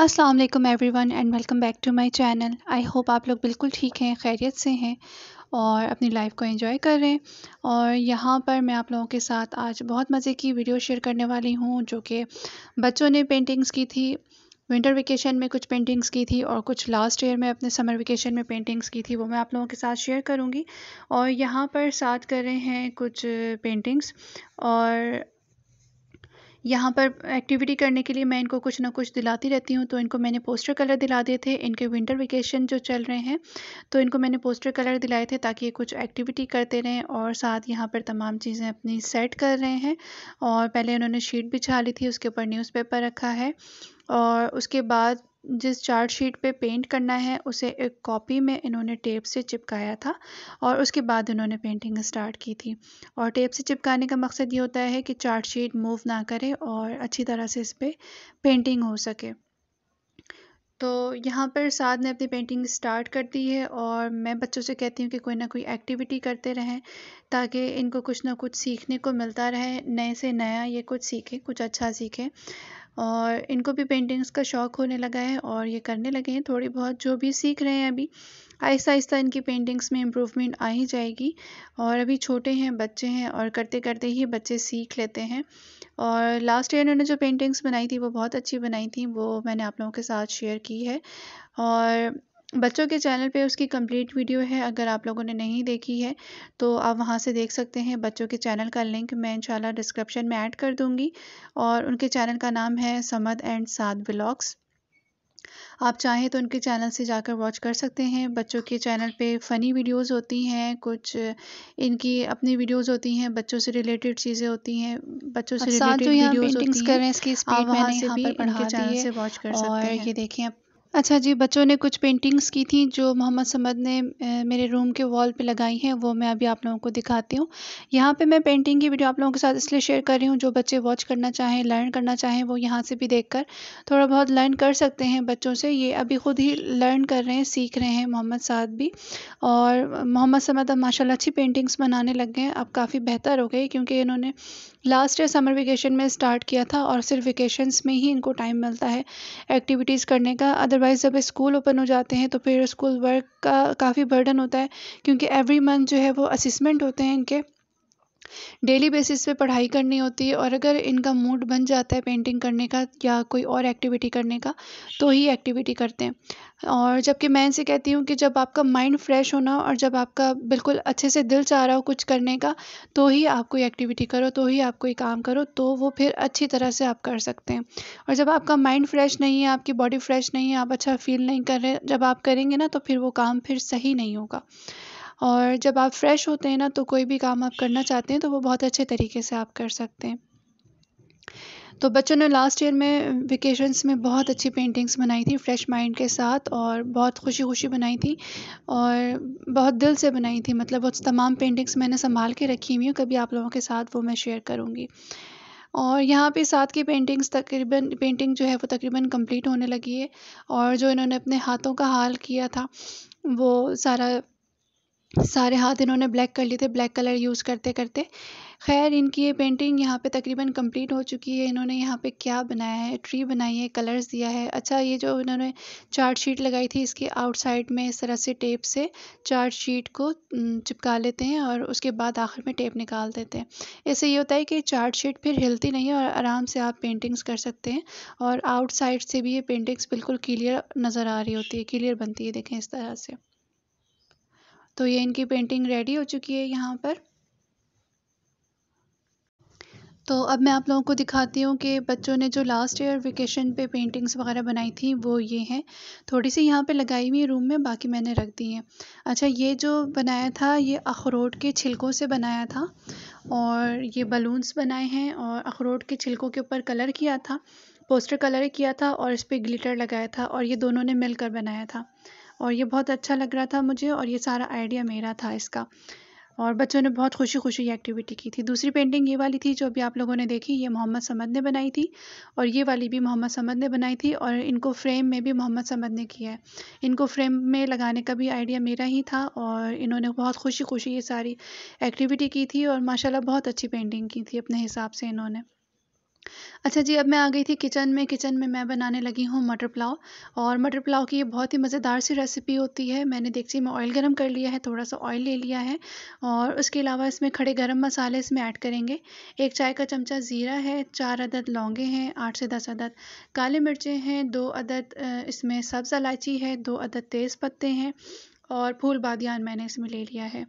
अस्सलाम वालेकुम everyone and welcome back to my channel I hope आप लोग बिल्कुल ठीक हैं खैरियत से हैं और अपनी लाइफ को एंजॉय कर रहे हैं और यहाँ पर मैं आप लोगों के साथ आज बहुत मज़े की वीडियो शेयर करने वाली हूँ जो कि बच्चों ने पेंटिंग्स की थी विंटर वेकेशन में कुछ पेंटिंग्स की थी और कुछ लास्ट ईयर में अपने समर वेकेशन में पेंटिंग्स की थी वो मैं आप लोगों के साथ शेयर करूँगी और यहाँ पर साथ कर रहे हैं कुछ पेंटिंग्स और यहाँ पर एक्टिविटी करने के लिए मैं इनको कुछ ना कुछ दिलाती रहती हूँ तो इनको मैंने पोस्टर कलर दिला दिए थे इनके विंटर वेकेशन जो चल रहे हैं तो इनको मैंने पोस्टर कलर दिलाए थे ताकि ये कुछ एक्टिविटी करते रहें और साथ यहाँ पर तमाम चीज़ें अपनी सेट कर रहे हैं और पहले उन्होंने शीट बिछा ली थी उसके ऊपर न्यूज़पेपर रखा है और उसके बाद जिस चार्ट शीट पे पेंट करना है उसे एक कॉपी में इन्होंने टेप से चिपकाया था और उसके बाद इन्होंने पेंटिंग स्टार्ट की थी और टेप से चिपकाने का मकसद ये होता है कि चार्ट शीट मूव ना करे और अच्छी तरह से इस पर पेंटिंग हो सके तो यहाँ पर साथ ने अपनी पेंटिंग स्टार्ट कर दी है और मैं बच्चों से कहती हूँ कि कोई ना कोई एक्टिविटी करते रहें ताकि इनको कुछ ना कुछ सीखने को मिलता रहे नए से नया ये कुछ सीखे कुछ अच्छा सीखे और इनको भी पेंटिंग्स का शौक़ होने लगा है और ये करने लगे हैं थोड़ी बहुत जो भी सीख रहे हैं अभी आहिस्ता आहिस्ता इनकी पेंटिंग्स में इम्प्रूवमेंट आ ही जाएगी और अभी छोटे हैं बच्चे हैं और करते करते ही बच्चे सीख लेते हैं और लास्ट ईयर इन्होंने जो पेंटिंग्स बनाई थी वो बहुत अच्छी बनाई थी वो मैंने आप लोगों के साथ शेयर की है और बच्चों के चैनल पे उसकी कंप्लीट वीडियो है अगर आप लोगों ने नहीं देखी है तो आप वहाँ से देख सकते हैं बच्चों के चैनल का लिंक मैं इंशाल्लाह डिस्क्रिप्शन में ऐड कर दूँगी और उनके चैनल का नाम है समद एंड साद ब्लॉग्स आप चाहें तो उनके चैनल से जाकर वॉच कर सकते हैं बच्चों के चैनल पे फ़नी वीडियोस होती हैं कुछ इनकी अपनी वीडियोस होती हैं बच्चों से रिलेटेड चीज़ें होती हैं बच्चों से रिलेटेड वीडियोस होती हैं आप वहाँ से भी इनके चैनल से वॉच कर सकते हैं ये देखें आप अच्छा जी, बच्चों ने कुछ पेंटिंग्स की थी जो मोहम्मद समद ने मेरे रूम के वॉल पे लगाई हैं वो मैं अभी आप लोगों को दिखाती हूँ। यहाँ पे मैं पेंटिंग की वीडियो आप लोगों के साथ इसलिए शेयर कर रही हूँ जो बच्चे वॉच करना चाहें, लर्न करना चाहें वो यहाँ से भी देखकर थोड़ा बहुत लर्न कर सकते हैं बच्चों से। ये अभी खुद ही लर्न कर रहे हैं, सीख रहे हैं मोहम्मद साद भी और मोहम्मद समद अब माशाला अच्छी पेंटिंग्स बनाने लग गए हैं। अब काफ़ी बेहतर हो गए क्योंकि इन्होंने लास्ट ईयर समर वेकेशन में स्टार्ट किया था और सिर्फ़ वेकेशन में ही इनको टाइम मिलता है एक्टिविटीज़ करने का अदर अदरवाइज़ जब स्कूल ओपन हो जाते हैं तो फिर स्कूल वर्क का काफ़ी बर्डन होता है क्योंकि एवरी मंथ जो है वो असिसमेंट होते हैं इनके डेली बेसिस पे पढ़ाई करनी होती है और अगर इनका मूड बन जाता है पेंटिंग करने का या कोई और एक्टिविटी करने का तो ही एक्टिविटी करते हैं और जबकि मैं इनसे कहती हूँ कि जब आपका माइंड फ्रेश होना और जब आपका बिल्कुल अच्छे से दिल चाह रहा हो कुछ करने का तो ही आप कोई एक्टिविटी करो तो ही आप कोई काम करो तो वो फिर अच्छी तरह से आप कर सकते हैं और जब आपका माइंड फ्रेश नहीं है आपकी बॉडी फ्रेश नहीं है आप अच्छा फील नहीं कर रहे जब आप करेंगे ना तो फिर वो काम फिर सही नहीं होगा और जब आप फ़्रेश होते हैं ना तो कोई भी काम आप करना चाहते हैं तो वो बहुत अच्छे तरीके से आप कर सकते हैं तो बच्चों ने लास्ट ईयर में वेकेशंस में बहुत अच्छी पेंटिंग्स बनाई थी फ्रेश माइंड के साथ और बहुत खुशी खुशी बनाई थी और बहुत दिल से बनाई थी मतलब वो तमाम पेंटिंग्स मैंने संभाल के रखी हुई हूँ कभी आप लोगों के साथ वो मैं शेयर करूँगी और यहाँ पे साथ की पेंटिंग्स तकरीबन पेंटिंग जो है वो तकरीबन कंप्लीट होने लगी है और जो इन्होंने अपने हाथों का हाल किया था वो सारा सारे हाथ इन्होंने ब्लैक कर लिए थे ब्लैक कलर यूज़ करते करते खैर इनकी ये पेंटिंग यहाँ पे तकरीबन कंप्लीट हो चुकी है इन्होंने यहाँ पे क्या बनाया है ट्री बनाई है कलर्स दिया है अच्छा ये जो इन्होंने चार्ट शीट लगाई थी इसके आउटसाइड में इस तरह से टेप से चार्ट शीट को चिपका लेते हैं और उसके बाद आखिर में टेप निकाल देते हैं इससे ये होता है कि चार्ट शीट फिर हिलती नहीं है और आराम से आप पेंटिंग्स कर सकते हैं और आउटसाइड से भी ये पेंटिंग्स बिल्कुल क्लियर नज़र आ रही होती है क्लियर बनती है देखें इस तरह से तो ये इनकी पेंटिंग रेडी हो चुकी है यहाँ पर तो अब मैं आप लोगों को दिखाती हूँ कि बच्चों ने जो लास्ट ईयर वेकेशन पे पेंटिंग्स वगैरह बनाई थी वो ये हैं थोड़ी सी यहाँ पे लगाई हुई रूम में बाकी मैंने रख दी हैं अच्छा ये जो बनाया था ये अखरोट के छिलकों से बनाया था और ये बलून्स बनाए हैं और अखरोट के छिलकों के ऊपर कलर किया था पोस्टर कलर किया था और इस पर ग्लिटर लगाया था और ये दोनों ने मिलकर बनाया था और ये बहुत अच्छा लग रहा था मुझे और ये सारा आइडिया मेरा था इसका और बच्चों ने बहुत खुशी खुशी ये एक्टिविटी की थी दूसरी पेंटिंग ये वाली थी जो अभी आप लोगों ने देखी ये मोहम्मद समद ने बनाई थी और ये वाली भी मोहम्मद समद ने बनाई थी और इनको फ्रेम में भी मोहम्मद समद ने किया है इनको फ्रेम में लगाने का भी आइडिया मेरा ही था और इन्होंने बहुत खुशी खुशी ये सारी एक्टिविटी की थी और माशाला बहुत अच्छी पेंटिंग की थी अपने हिसाब से इन्होंने अच्छा जी, अब मैं आ गई थी किचन में, किचन में मैं बनाने लगी हूँ मटर पुलाव और मटर पुलाव की ये बहुत ही मज़ेदार सी रेसिपी होती है। मैंने देखिए मैं ऑयल गरम कर लिया है, थोड़ा-सा ऑयल ले लिया है और उसके अलावा इसमें खड़े गरम मसाले इसमें ऐड करेंगे। एक चाय का चमचा ज़ीरा है, चार अदद लौंगे हैं, आठ से दस अदद काले मिर्चें हैं, दो अदद इसमें सब्ज़ इलायची है, दो अदद तेज़ पत्ते हैं और फूल बादियान मैंने इसमें ले लिया है।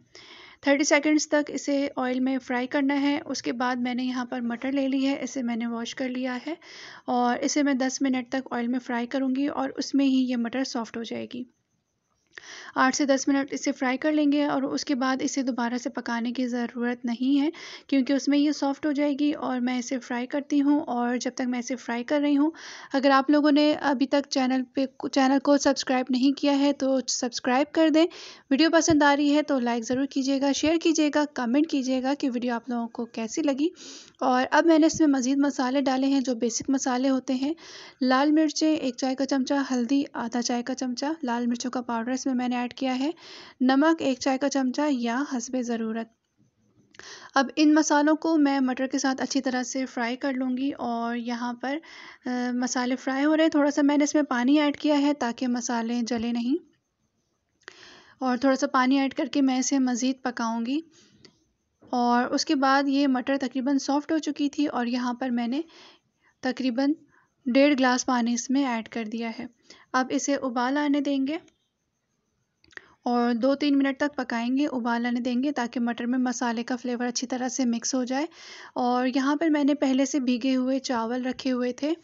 थर्टी सेकेंड्स तक इसे ऑयल में फ्राई करना है उसके बाद मैंने यहाँ पर मटर ले ली है इसे मैंने वॉश कर लिया है और इसे मैं दस मिनट तक ऑयल में फ्राई करूँगी और उसमें ही ये मटर सॉफ्ट हो जाएगी आठ से दस मिनट इसे फ्राई कर लेंगे और उसके बाद इसे दोबारा से पकाने की ज़रूरत नहीं है क्योंकि उसमें ये सॉफ़्ट हो जाएगी और मैं इसे फ्राई करती हूँ और जब तक मैं इसे फ्राई कर रही हूँ अगर आप लोगों ने अभी तक चैनल पे चैनल को सब्सक्राइब नहीं किया है तो सब्सक्राइब कर दें वीडियो पसंद आ रही है तो लाइक ज़रूर कीजिएगा शेयर कीजिएगा कमेंट कीजिएगा कि वीडियो आप लोगों को कैसी लगी और अब मैंने इसमें मज़ीद मसाले डाले हैं जो बेसिक मसाले होते हैं लाल मिर्चें एक चाय का चमचा हल्दी आधा चाय का चमचा लाल मिर्चों का पाउडर इसमें मैंने ऐड किया है नमक एक चाय का चमचा या हसब ज़रूरत अब इन मसालों को मैं मटर के साथ अच्छी तरह से फ्राई कर लूँगी और यहाँ पर आ, मसाले फ्राई हो रहे हैं थोड़ा सा मैंने इसमें पानी ऐड किया है ताकि मसाले जले नहीं और थोड़ा सा पानी ऐड करके मैं इसे मज़ीद पकाऊँगी और उसके बाद ये मटर तकरीबन सॉफ़्ट हो चुकी थी और यहाँ पर मैंने तकरीबन डेढ़ ग्लास पानी इसमें ऐड कर दिया है अब इसे उबाल आने देंगे और दो तीन मिनट तक पकाएंगे उबाल आने देंगे ताकि मटर में मसाले का फ्लेवर अच्छी तरह से मिक्स हो जाए और यहाँ पर मैंने पहले से भीगे हुए चावल रखे हुए थे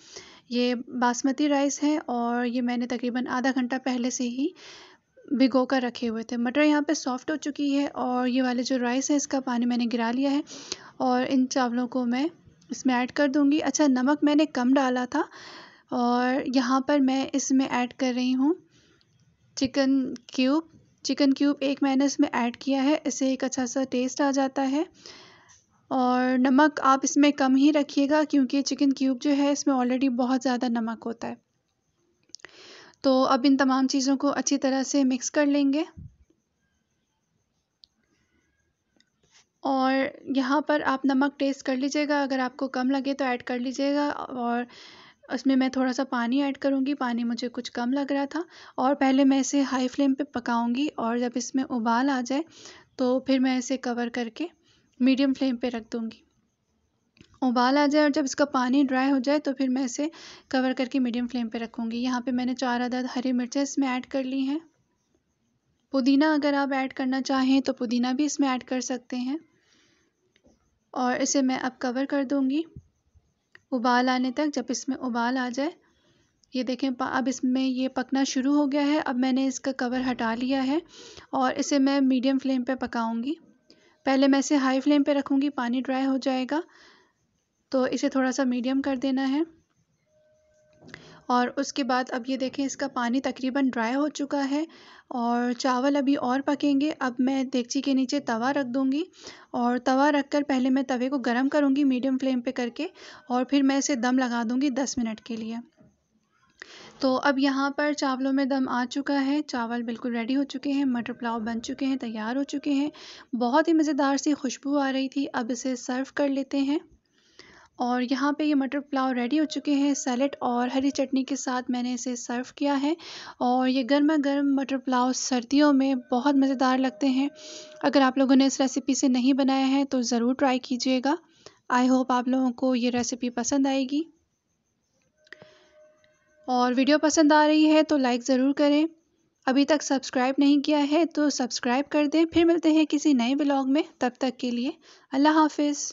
ये बासमती राइस है और ये मैंने तकरीबन आधा घंटा पहले से ही भिगो कर रखे हुए थे मटर यहाँ पे सॉफ्ट हो चुकी है और ये वाले जो राइस है इसका पानी मैंने गिरा लिया है और इन चावलों को मैं इसमें ऐड कर दूँगी अच्छा नमक मैंने कम डाला था और यहाँ पर मैं इसमें ऐड कर रही हूँ चिकन क्यूब चिकन क्यूब एक मैंने इसमें ऐड किया है इससे एक अच्छा सा टेस्ट आ जाता है और नमक आप इसमें कम ही रखिएगा क्योंकि चिकन क्यूब जो है इसमें ऑलरेडी बहुत ज़्यादा नमक होता है तो अब इन तमाम चीज़ों को अच्छी तरह से मिक्स कर लेंगे और यहाँ पर आप नमक टेस्ट कर लीजिएगा अगर आपको कम लगे तो ऐड कर लीजिएगा और उसमें मैं थोड़ा सा पानी ऐड करूँगी पानी मुझे कुछ कम लग रहा था और पहले मैं इसे हाई फ्लेम पे पकाऊँगी और जब इसमें उबाल आ जाए तो फिर मैं इसे कवर करके मीडियम फ्लेम पे रख दूँगी उबाल आ जाए और जब इसका पानी ड्राई हो जाए तो फिर मैं इसे कवर करके मीडियम फ्लेम पे रखूँगी यहाँ पे मैंने चार अदद हरी मिर्चें इसमें ऐड कर ली हैं पुदीना अगर आप ऐड करना चाहें तो पुदीना भी इसमें ऐड कर सकते हैं और इसे मैं अब कवर कर दूँगी उबाल आने तक जब इसमें उबाल आ जाए ये देखें अब इसमें ये पकना शुरू हो गया है अब मैंने इसका कवर हटा लिया है और इसे मैं मीडियम फ्लेम पे पकाऊंगी पहले मैं इसे हाई फ्लेम पे रखूँगी पानी ड्राई हो जाएगा तो इसे थोड़ा सा मीडियम कर देना है और उसके बाद अब ये देखें इसका पानी तकरीबन ड्राई हो चुका है और चावल अभी और पकेंगे अब मैं देगची के नीचे तवा रख दूँगी और तवा रख कर पहले मैं तवे को गर्म करूँगी मीडियम फ्लेम पे करके और फिर मैं इसे दम लगा दूँगी दस मिनट के लिए तो अब यहाँ पर चावलों में दम आ चुका है चावल बिल्कुल रेडी हो चुके हैं मटर पुलाव बन चुके हैं तैयार हो चुके हैं बहुत ही मज़ेदार सी खुशबू आ रही थी अब इसे सर्व कर लेते हैं और यहाँ पे ये मटर पुलाव रेडी हो चुके हैं सैलेड और हरी चटनी के साथ मैंने इसे सर्व किया है और ये गर्मा गर्म मटर पुलाव सर्दियों में बहुत मज़ेदार लगते हैं अगर आप लोगों ने इस रेसिपी से नहीं बनाया है तो ज़रूर ट्राई कीजिएगा आई होप आप लोगों को ये रेसिपी पसंद आएगी और वीडियो पसंद आ रही है तो लाइक ज़रूर करें अभी तक सब्सक्राइब नहीं किया है तो सब्सक्राइब कर दें फिर मिलते हैं किसी नए ब्लॉग में तब तक के लिए अल्लाह हाफिज़